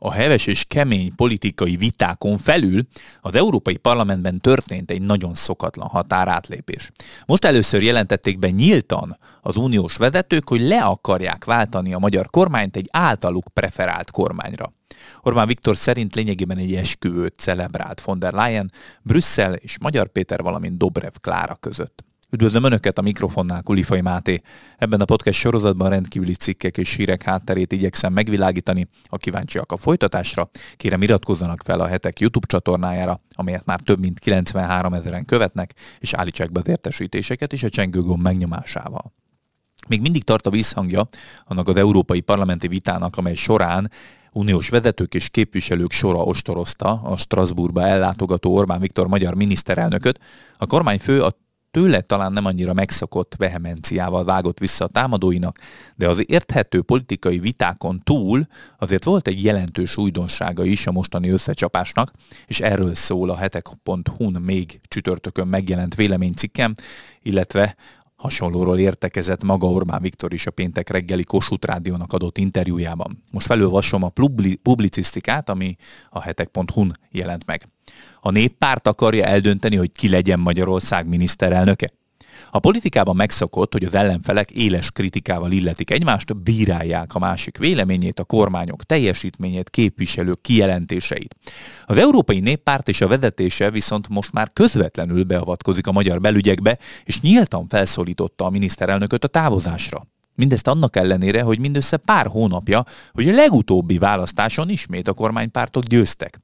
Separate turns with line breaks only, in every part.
a heves és kemény politikai vitákon felül az Európai Parlamentben történt egy nagyon szokatlan határátlépés. Most először jelentették be nyíltan az uniós vezetők, hogy le akarják váltani a magyar kormányt egy általuk preferált kormányra. Orbán Viktor szerint lényegében egy esküvőt celebrált von der Leyen Brüsszel és Magyar Péter, valamint Dobrev Klára között. Üdvözlöm Önöket a mikrofonnál, Kulifai Máté. Ebben a podcast sorozatban rendkívüli cikkek és hírek hátterét igyekszem megvilágítani. Ha kíváncsiak a folytatásra, kérem iratkozzanak fel a hetek YouTube csatornájára, amelyet már több mint 93 ezeren követnek, és állítsák be az értesítéseket is a csengőgomb megnyomásával. Még mindig tart a visszhangja annak az európai parlamenti vitának, amely során uniós vezetők és képviselők sora ostorozta a Strasbourgba ellátogató Orbán Viktor magyar miniszterelnököt. A kormányfő a tőle talán nem annyira megszokott vehemenciával vágott vissza a támadóinak, de az érthető politikai vitákon túl azért volt egy jelentős újdonsága is a mostani összecsapásnak, és erről szól a hetek.hu-n még csütörtökön megjelent véleménycikkem, illetve Hasonlóról értekezett maga Orbán Viktor is a péntek reggeli Kossuth Rádiónak adott interjújában. Most felolvasom a publicisztikát, ami a hetek.hu-n jelent meg. A néppárt akarja eldönteni, hogy ki legyen Magyarország miniszterelnöke? A politikában megszokott, hogy az ellenfelek éles kritikával illetik egymást, bírálják a másik véleményét, a kormányok teljesítményét, képviselők kijelentéseit. Az Európai Néppárt és a vezetése viszont most már közvetlenül beavatkozik a magyar belügyekbe, és nyíltan felszólította a miniszterelnököt a távozásra. Mindezt annak ellenére, hogy mindössze pár hónapja, hogy a legutóbbi választáson ismét a kormánypártok győztek.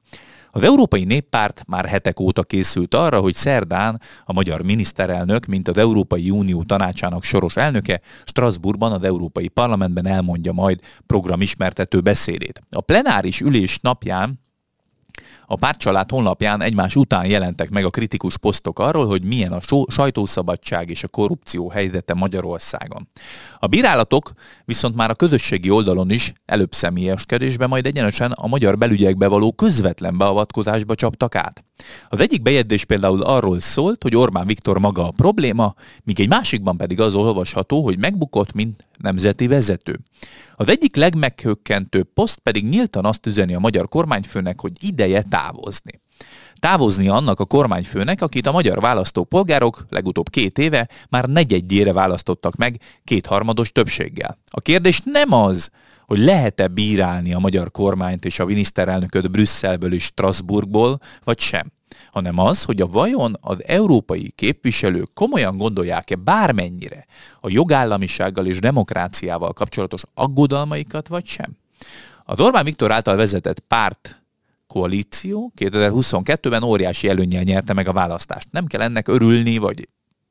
Az Európai Néppárt már hetek óta készült arra, hogy szerdán a magyar miniszterelnök, mint az Európai Unió tanácsának soros elnöke, Strasbourgban az Európai Parlamentben elmondja majd programismertető beszédét. A plenáris ülés napján a pártcsalád honlapján egymás után jelentek meg a kritikus posztok arról, hogy milyen a sajtószabadság és a korrupció helyzete Magyarországon. A bírálatok viszont már a közösségi oldalon is előbb személyeskedésbe, majd egyenesen a magyar belügyekbe való közvetlen beavatkozásba csaptak át. Az egyik bejegyzés például arról szólt, hogy Orbán Viktor maga a probléma, míg egy másikban pedig az olvasható, hogy megbukott, mint nemzeti vezető. Az egyik legmeghökkentőbb poszt pedig nyíltan azt üzeni a magyar kormányfőnek, hogy ideje távozni. Távozni annak a kormányfőnek, akit a magyar választópolgárok legutóbb két éve már negyedjére választottak meg kétharmados többséggel. A kérdés nem az, hogy lehet-e bírálni a magyar kormányt és a miniszterelnököt Brüsszelből és Strasbourgból, vagy sem hanem az, hogy a vajon az európai képviselők komolyan gondolják-e bármennyire a jogállamisággal és demokráciával kapcsolatos aggodalmaikat, vagy sem. A Orbán Viktor által vezetett párt koalíció 2022-ben óriási előnnyel nyerte meg a választást. Nem kell ennek örülni, vagy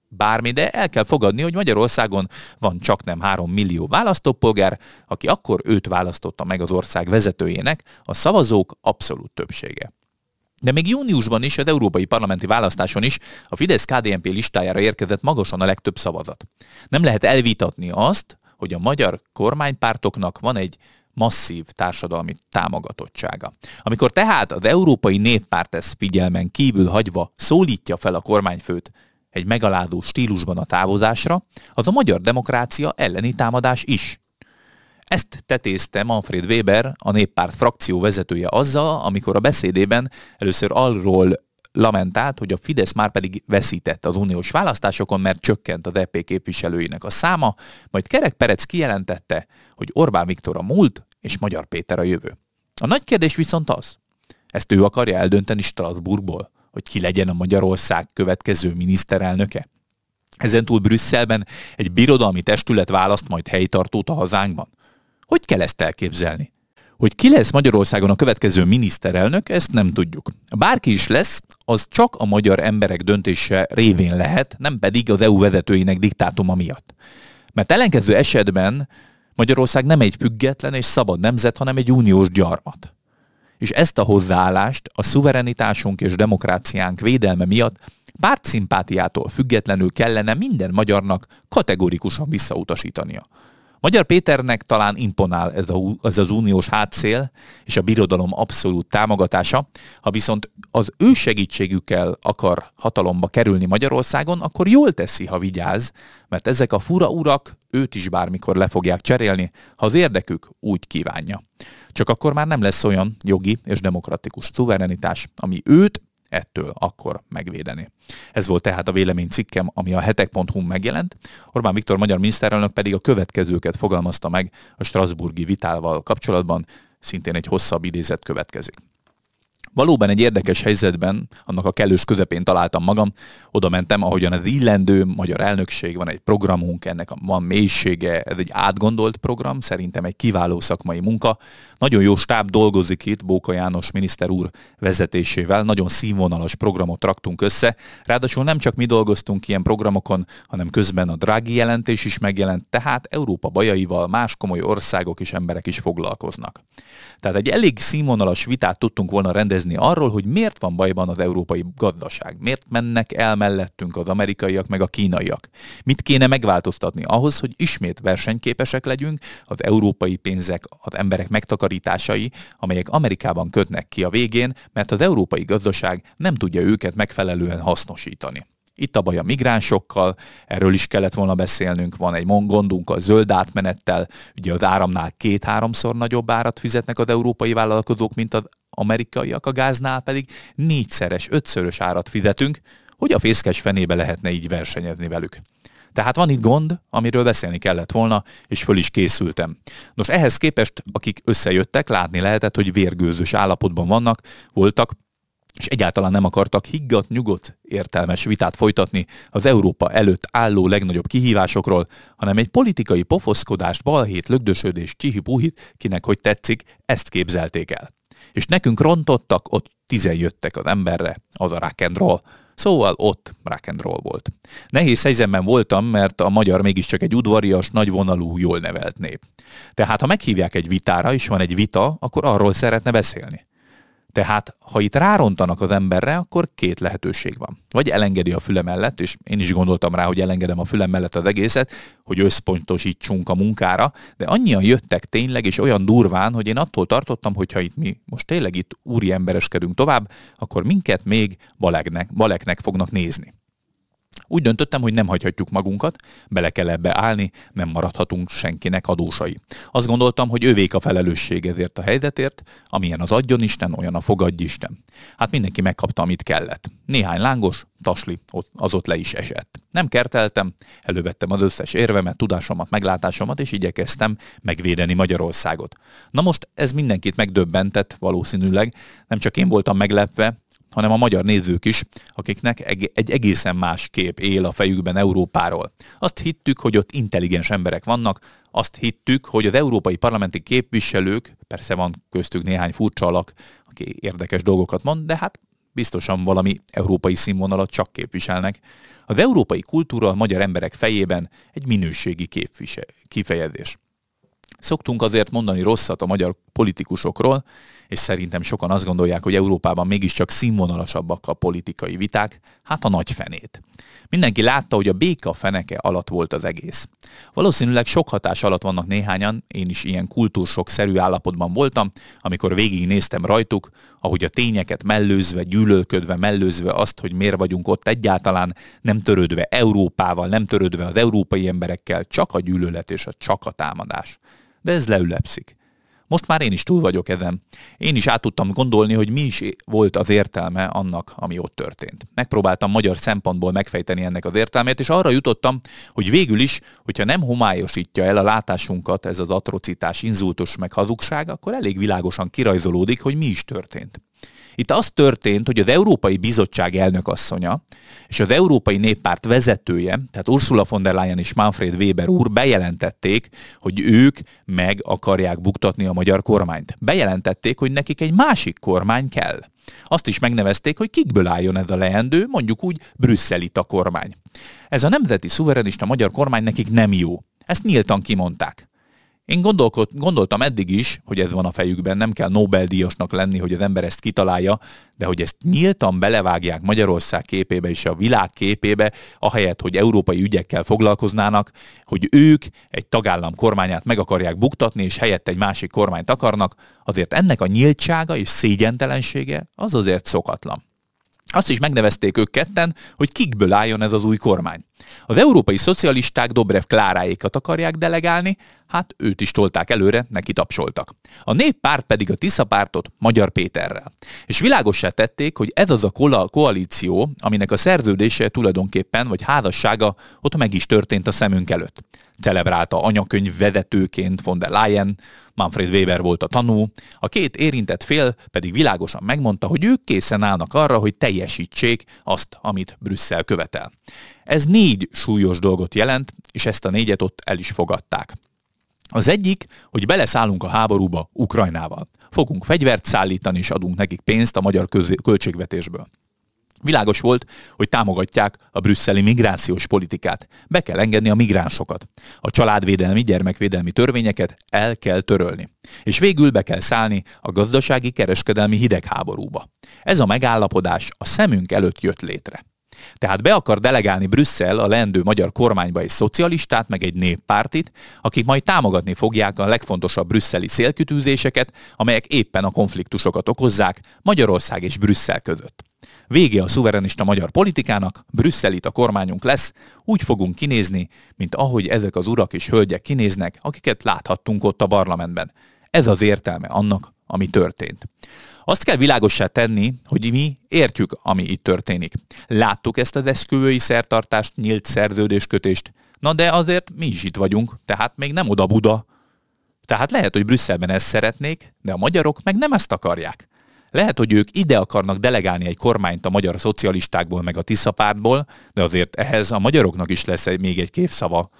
bármi, de el kell fogadni, hogy Magyarországon van csak nem 3 millió választópolgár, aki akkor őt választotta meg az ország vezetőjének, a szavazók abszolút többsége. De még júniusban is, az európai parlamenti választáson is a fidesz KDMP listájára érkezett magasan a legtöbb szavazat. Nem lehet elvitatni azt, hogy a magyar kormánypártoknak van egy masszív társadalmi támogatottsága. Amikor tehát az Európai Néppárt ezt figyelmen kívül hagyva szólítja fel a kormányfőt egy megalázó stílusban a távozásra, az a magyar demokrácia elleni támadás is. Ezt tetézte Manfred Weber, a néppárt frakció vezetője azzal, amikor a beszédében először arról lamentált, hogy a Fidesz már pedig veszített az uniós választásokon, mert csökkent az EP képviselőinek a száma, majd Kerek Perec kijelentette, hogy Orbán Viktor a múlt és Magyar Péter a jövő. A nagy kérdés viszont az, ezt ő akarja eldönteni Strasbourgból, hogy ki legyen a Magyarország következő miniszterelnöke. Ezentúl Brüsszelben egy birodalmi testület választ majd helytartót a hazánkban. Hogy kell ezt elképzelni? Hogy ki lesz Magyarországon a következő miniszterelnök, ezt nem tudjuk. Bárki is lesz, az csak a magyar emberek döntése révén lehet, nem pedig az EU vezetőinek diktátuma miatt. Mert ellenkező esetben Magyarország nem egy független és szabad nemzet, hanem egy uniós gyarmat. És ezt a hozzáállást a szuverenitásunk és demokráciánk védelme miatt pártszimpátiától függetlenül kellene minden magyarnak kategorikusan visszautasítania. Magyar Péternek talán imponál ez, a, ez az uniós hátszél és a birodalom abszolút támogatása, ha viszont az ő segítségükkel akar hatalomba kerülni Magyarországon, akkor jól teszi, ha vigyáz, mert ezek a fura urak őt is bármikor le fogják cserélni, ha az érdekük úgy kívánja. Csak akkor már nem lesz olyan jogi és demokratikus szuverenitás, ami őt ettől akkor megvédeni. Ez volt tehát a vélemény cikkem, ami a hetek.hu megjelent. Orbán Viktor magyar miniszterelnök pedig a következőket fogalmazta meg a Strasburgi vitával kapcsolatban, szintén egy hosszabb idézet következik. Valóban egy érdekes helyzetben, annak a kellős közepén találtam magam, oda mentem, ahogyan az illendő magyar elnökség, van egy programunk, ennek a van mélysége, ez egy átgondolt program, szerintem egy kiváló szakmai munka. Nagyon jó stáb dolgozik itt, Bóka János miniszter úr vezetésével, nagyon színvonalas programot raktunk össze, ráadásul nem csak mi dolgoztunk ilyen programokon, hanem közben a drági jelentés is megjelent, tehát Európa bajaival más komoly országok és emberek is foglalkoznak. Tehát egy elég színvonalas vitát tudtunk volna rendezni kérdezni arról, hogy miért van bajban az európai gazdaság, miért mennek el mellettünk az amerikaiak meg a kínaiak. Mit kéne megváltoztatni ahhoz, hogy ismét versenyképesek legyünk az európai pénzek, az emberek megtakarításai, amelyek Amerikában kötnek ki a végén, mert az európai gazdaság nem tudja őket megfelelően hasznosítani. Itt a baj a migránsokkal, erről is kellett volna beszélnünk, van egy gondunk a zöld átmenettel, ugye az áramnál két-háromszor nagyobb árat fizetnek az európai vállalkozók, mint az amerikaiak a gáznál pedig négyszeres, ötszörös árat fizetünk, hogy a fészkes fenébe lehetne így versenyezni velük. Tehát van itt gond, amiről beszélni kellett volna, és föl is készültem. Nos, ehhez képest, akik összejöttek, látni lehetett, hogy vérgőzös állapotban vannak, voltak, és egyáltalán nem akartak higgadt, nyugodt, értelmes vitát folytatni az Európa előtt álló legnagyobb kihívásokról, hanem egy politikai pofoszkodást, balhét, lögdösödést, csihipuhit, kinek hogy tetszik, ezt képzelték el. És nekünk rontottak, ott tizen jöttek az emberre, az a rock and roll. Szóval ott rock and roll volt. Nehéz helyzetben voltam, mert a magyar mégiscsak egy udvarias, nagyvonalú, jól nevelt nép. Tehát ha meghívják egy vitára, és van egy vita, akkor arról szeretne beszélni. Tehát, ha itt rárontanak az emberre, akkor két lehetőség van. Vagy elengedi a füle mellett, és én is gondoltam rá, hogy elengedem a füle mellett az egészet, hogy összpontosítsunk a munkára, de annyian jöttek tényleg, és olyan durván, hogy én attól tartottam, hogy ha itt mi most tényleg itt úri embereskedünk tovább, akkor minket még baleknek, baleknek fognak nézni. Úgy döntöttem, hogy nem hagyhatjuk magunkat, bele kell ebbe állni, nem maradhatunk senkinek adósai. Azt gondoltam, hogy ővék a felelősség ezért a helyzetért, amilyen az adjon Isten, olyan a fogadj Isten. Hát mindenki megkapta, amit kellett. Néhány lángos, tasli, az ott le is esett. Nem kerteltem, elővettem az összes érvemet, tudásomat, meglátásomat, és igyekeztem megvédeni Magyarországot. Na most ez mindenkit megdöbbentett valószínűleg, nem csak én voltam meglepve, hanem a magyar nézők is, akiknek egy egészen más kép él a fejükben Európáról. Azt hittük, hogy ott intelligens emberek vannak, azt hittük, hogy az európai parlamenti képviselők, persze van köztük néhány furcsa alak, aki érdekes dolgokat mond, de hát biztosan valami európai színvonalat csak képviselnek. Az európai kultúra a magyar emberek fejében egy minőségi képvise, kifejezés. Szoktunk azért mondani rosszat a magyar politikusokról, és szerintem sokan azt gondolják, hogy Európában mégiscsak színvonalasabbak a politikai viták, hát a nagy fenét. Mindenki látta, hogy a béka feneke alatt volt az egész. Valószínűleg sok hatás alatt vannak néhányan, én is ilyen kultúrsok-szerű állapotban voltam, amikor végignéztem rajtuk, ahogy a tényeket mellőzve, gyűlölködve, mellőzve azt, hogy miért vagyunk ott egyáltalán, nem törődve Európával, nem törődve az európai emberekkel, csak a gyűlölet és a csak a támadás. De ez leülepszik. Most már én is túl vagyok ezen. Én is át tudtam gondolni, hogy mi is volt az értelme annak, ami ott történt. Megpróbáltam magyar szempontból megfejteni ennek az értelmét, és arra jutottam, hogy végül is, hogyha nem homályosítja el a látásunkat ez az atrocitás, inzultus meg hazugság, akkor elég világosan kirajzolódik, hogy mi is történt. Itt az történt, hogy az Európai Bizottság elnökasszonya és az Európai Néppárt vezetője, tehát Ursula von der Leyen és Manfred Weber úr bejelentették, hogy ők meg akarják buktatni a magyar kormányt. Bejelentették, hogy nekik egy másik kormány kell. Azt is megnevezték, hogy kikből álljon ez a leendő, mondjuk úgy brüsszelita kormány. Ez a nemzeti szuverenista magyar kormány nekik nem jó. Ezt nyíltan kimondták. Én gondoltam eddig is, hogy ez van a fejükben, nem kell Nobel-díjasnak lenni, hogy az ember ezt kitalálja, de hogy ezt nyíltan belevágják Magyarország képébe és a világ képébe, ahelyett, hogy európai ügyekkel foglalkoznának, hogy ők egy tagállam kormányát meg akarják buktatni, és helyett egy másik kormányt akarnak, azért ennek a nyíltsága és szégyentelensége az azért szokatlan. Azt is megnevezték ők ketten, hogy kikből álljon ez az új kormány. Az európai szocialisták Dobrev Kláráékat akarják delegálni, hát őt is tolták előre, neki tapsoltak. A néppárt pedig a Tisza pártot Magyar Péterrel. És világosá tették, hogy ez az a koalíció, aminek a szerződése tulajdonképpen, vagy házassága ott meg is történt a szemünk előtt celebrálta anyakönyv vezetőként von der Leyen, Manfred Weber volt a tanú, a két érintett fél pedig világosan megmondta, hogy ők készen állnak arra, hogy teljesítsék azt, amit Brüsszel követel. Ez négy súlyos dolgot jelent, és ezt a négyet ott el is fogadták. Az egyik, hogy beleszállunk a háborúba Ukrajnával. Fogunk fegyvert szállítani és adunk nekik pénzt a magyar költségvetésből. Világos volt, hogy támogatják a brüsszeli migrációs politikát. Be kell engedni a migránsokat. A családvédelmi, gyermekvédelmi törvényeket el kell törölni. És végül be kell szállni a gazdasági kereskedelmi hidegháborúba. Ez a megállapodás a szemünk előtt jött létre. Tehát be akar delegálni Brüsszel a lendő magyar kormányba egy szocialistát, meg egy néppártit, akik majd támogatni fogják a legfontosabb brüsszeli szélkütűzéseket, amelyek éppen a konfliktusokat okozzák Magyarország és Brüsszel között. Vége a szuverenista magyar politikának, Brüsszel itt a kormányunk lesz, úgy fogunk kinézni, mint ahogy ezek az urak és hölgyek kinéznek, akiket láthattunk ott a parlamentben. Ez az értelme annak, ami történt. Azt kell világossá tenni, hogy mi értjük, ami itt történik. Láttuk ezt az esküvői szertartást, nyílt szerződéskötést, na de azért mi is itt vagyunk, tehát még nem oda-buda. Tehát lehet, hogy Brüsszelben ezt szeretnék, de a magyarok meg nem ezt akarják. Lehet, hogy ők ide akarnak delegálni egy kormányt a magyar szocialistákból, meg a Tiszapártból, de azért ehhez a magyaroknak is lesz még egy képszava.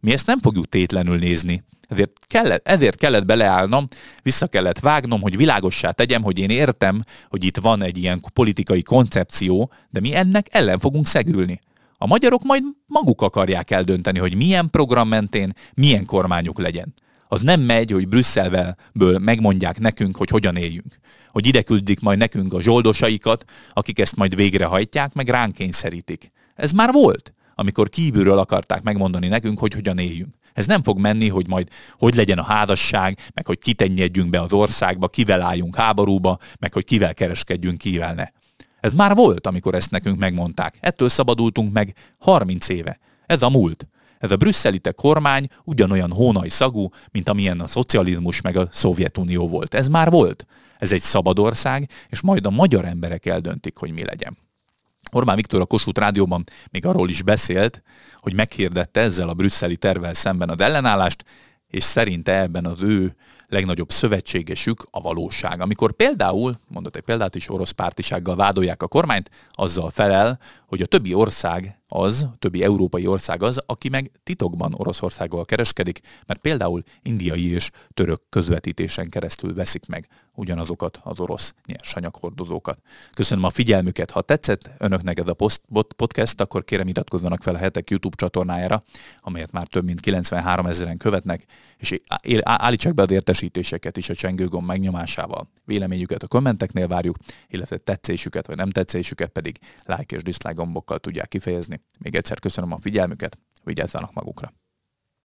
Mi ezt nem fogjuk tétlenül nézni. Ezért kellett, ezért kellett beleállnom, vissza kellett vágnom, hogy világossá tegyem, hogy én értem, hogy itt van egy ilyen politikai koncepció, de mi ennek ellen fogunk szegülni. A magyarok majd maguk akarják eldönteni, hogy milyen program mentén, milyen kormányuk legyen az nem megy, hogy Brüsszelből megmondják nekünk, hogy hogyan éljünk. Hogy ide küldik majd nekünk a zsoldosaikat, akik ezt majd végrehajtják, meg ránk kényszerítik. Ez már volt, amikor kívülről akarták megmondani nekünk, hogy hogyan éljünk. Ez nem fog menni, hogy majd hogy legyen a házasság, meg hogy kitenjedjünk be az országba, kivel álljunk háborúba, meg hogy kivel kereskedjünk, kivel ne. Ez már volt, amikor ezt nekünk megmondták. Ettől szabadultunk meg 30 éve. Ez a múlt. Ez a brüsszelite kormány ugyanolyan hónai szagú, mint amilyen a szocializmus meg a Szovjetunió volt. Ez már volt. Ez egy szabad ország, és majd a magyar emberek eldöntik, hogy mi legyen. Orbán Viktor a Kossuth Rádióban még arról is beszélt, hogy meghirdette ezzel a brüsszeli tervel szemben az ellenállást, és szerinte ebben az ő legnagyobb szövetségesük a valóság. Amikor például, mondott egy példát is, orosz pártisággal vádolják a kormányt, azzal felel, hogy a többi ország az, a többi európai ország az, aki meg titokban Oroszországgal kereskedik, mert például indiai és török közvetítésen keresztül veszik meg ugyanazokat az orosz nyersanyaghordozókat. Köszönöm a figyelmüket, ha tetszett önöknek ez a post, podcast, akkor kérem iratkozzanak fel a hetek YouTube csatornájára, amelyet már több mint 93 ezeren követnek, és állítsák be az értesítéseket is a csengőgomb megnyomásával. Véleményüket a kommenteknél várjuk, illetve tetszésüket vagy nem tetszésüket pedig like és dislike gombokkal tudják kifejezni. Még egyszer köszönöm a figyelmüket, vigyázzanak magukra!